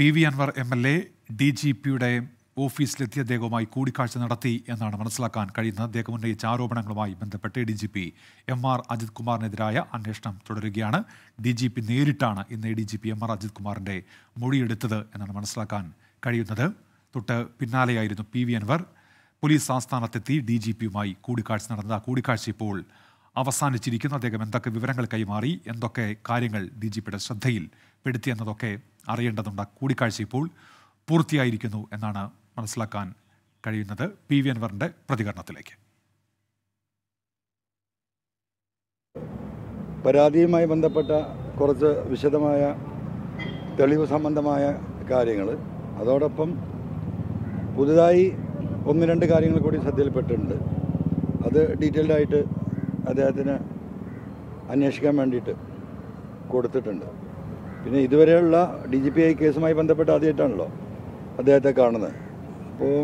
P V Anvar M L A D G പിയുടെ ഓഫീസിലെത്തിയ അദ്ദേഹവുമായി കൂടിക്കാഴ്ച നടത്തി എന്നാണ് മനസ്സിലാക്കാൻ കഴിയുന്ന അദ്ദേഹം ഉന്നയിച്ച ആരോപണങ്ങളുമായി ബന്ധപ്പെട്ട് D G P M R Ajith കുമാറിനെതിരായ അന്വേഷണം തുടരുകയാണ് ഡി ജി പി നേരിട്ടാണ് ഇന്ന് D G P M R Ajith കുമാറിൻ്റെ മൊഴിയെടുത്തത് എന്നാണ് മനസ്സിലാക്കാൻ കഴിയുന്നത് തൊട്ട് പിന്നാലെയായിരുന്നു പി വി അൻവർ പോലീസ് ആസ്ഥാനത്തെത്തി ഡി ജി പിയുമായി കൂടിക്കാഴ്ച നടന്നത് ആ കൂടിക്കാഴ്ച ഇപ്പോൾ അവസാനിച്ചിരിക്കുന്നു അദ്ദേഹം എന്തൊക്കെ വിവരങ്ങൾ കൈമാറി എന്തൊക്കെ കാര്യങ്ങൾ ഡി ജി പിയുടെ ശ്രദ്ധയിൽ പെടുത്തി എന്നതൊക്കെ അറിയേണ്ടതുണ്ട് കൂടിക്കാഴ്ച ഇപ്പോൾ പൂർത്തിയായിരിക്കുന്നു എന്നാണ് മനസ്സിലാക്കാൻ കഴിയുന്നത് പി വി അൻവറിൻ്റെ പ്രതികരണത്തിലേക്ക് പരാതിയുമായി ബന്ധപ്പെട്ട കുറച്ച് വിശദമായ തെളിവ് സംബന്ധമായ കാര്യങ്ങൾ അതോടൊപ്പം പുതുതായി ഒന്ന് രണ്ട് കാര്യങ്ങൾ കൂടി ശ്രദ്ധയിൽപ്പെട്ടിട്ടുണ്ട് അത് ഡീറ്റെയിൽഡായിട്ട് അദ്ദേഹത്തിന് അന്വേഷിക്കാൻ വേണ്ടിയിട്ട് കൊടുത്തിട്ടുണ്ട് പിന്നെ ഇതുവരെയുള്ള ഡി ജി പി ഐ കേസുമായി ബന്ധപ്പെട്ട് ആദ്യമായിട്ടാണല്ലോ അദ്ദേഹത്തെ കാണുന്നത് അപ്പോൾ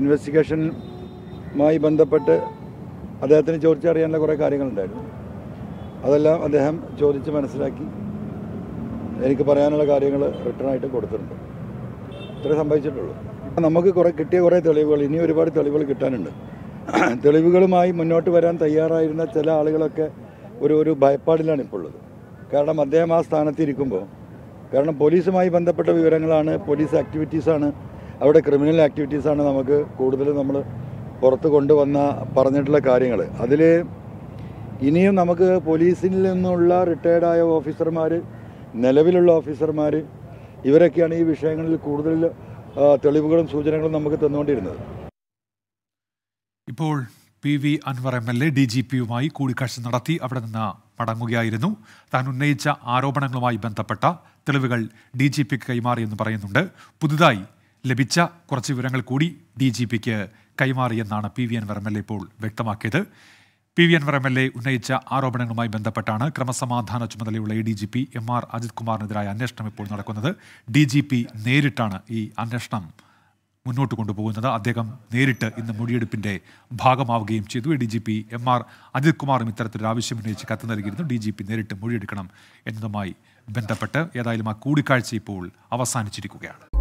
ഇൻവെസ്റ്റിഗേഷനുമായി ബന്ധപ്പെട്ട് അദ്ദേഹത്തിന് ചോദിച്ചറിയാനുള്ള കുറേ കാര്യങ്ങളുണ്ടായിരുന്നു അതെല്ലാം അദ്ദേഹം ചോദിച്ച് മനസ്സിലാക്കി എനിക്ക് പറയാനുള്ള കാര്യങ്ങൾ റിട്ടേൺ ആയിട്ട് കൊടുത്തിട്ടുണ്ട് ഇത്രേ സംഭവിച്ചിട്ടുള്ളൂ നമുക്ക് കുറേ കിട്ടിയ കുറേ തെളിവുകൾ ഇനി ഒരുപാട് തെളിവുകൾ കിട്ടാനുണ്ട് തെളിവുകളുമായി മുന്നോട്ട് വരാൻ തയ്യാറായിരുന്ന ചില ആളുകളൊക്കെ ഒരു ഒരു ഭയപ്പാടിലാണ് ഇപ്പോൾ ഉള്ളത് കാരണം അദ്ദേഹം ആ സ്ഥാനത്തിരിക്കുമ്പോൾ കാരണം പോലീസുമായി ബന്ധപ്പെട്ട വിവരങ്ങളാണ് പോലീസ് ആക്ടിവിറ്റീസാണ് അവിടെ ക്രിമിനൽ ആക്ടിവിറ്റീസാണ് നമുക്ക് കൂടുതലും നമ്മൾ പുറത്ത് കൊണ്ടുവന്ന പറഞ്ഞിട്ടുള്ള കാര്യങ്ങൾ അതിൽ ഇനിയും നമുക്ക് പോലീസിൽ നിന്നുള്ള റിട്ടയർഡായ ഓഫീസർമാർ നിലവിലുള്ള ഓഫീസർമാർ ഇവരൊക്കെയാണ് ഈ വിഷയങ്ങളിൽ കൂടുതൽ തെളിവുകളും സൂചനകളും നമുക്ക് തന്നുകൊണ്ടിരുന്നത് ഇപ്പോൾ P V Anvar M L A D G പിയുമായി കൂടിക്കാഴ്ച നടത്തി അവിടെ നിന്ന് മടങ്ങുകയായിരുന്നു താൻ ഉന്നയിച്ച ആരോപണങ്ങളുമായി ബന്ധപ്പെട്ട തെളിവുകൾ ഡി ജി പിക്ക് കൈമാറിയെന്ന് പറയുന്നുണ്ട് പുതുതായി ലഭിച്ച കുറച്ച് വിവരങ്ങൾ കൂടി ഡി ജി പിക്ക് കൈമാറിയെന്നാണ് P V N M L A ഇപ്പോൾ വ്യക്തമാക്കിയത് P V Anvar M L A ഉന്നയിച്ച ആരോപണങ്ങളുമായി ബന്ധപ്പെട്ടാണ് ക്രമസമാധാന ചുമതലയുള്ള A D G P M R Ajith കുമാറിനെതിരായ അന്വേഷണം ഇപ്പോൾ നടക്കുന്നത് ഡി ജി പി നേരിട്ടാണ് ഈ അന്വേഷണം മുന്നോട്ട് കൊണ്ടുപോകുന്നത് അദ്ദേഹം നേരിട്ട് ഇന്ന് മൊഴിയെടുപ്പിന്റെ ഭാഗമാവുകയും ചെയ്തു D G P M R Ajith കുമാറും ഇത്തരത്തിലൊരു ആവശ്യം ഉന്നയിച്ച് കത്ത് നൽകിയിരുന്നു ഡി ജി പി നേരിട്ട് മൊഴിയെടുക്കണം എന്നതുമായി ബന്ധപ്പെട്ട് ഏതായാലും ആ കൂടിക്കാഴ്ച ഇപ്പോൾ അവസാനിച്ചിരിക്കുകയാണ്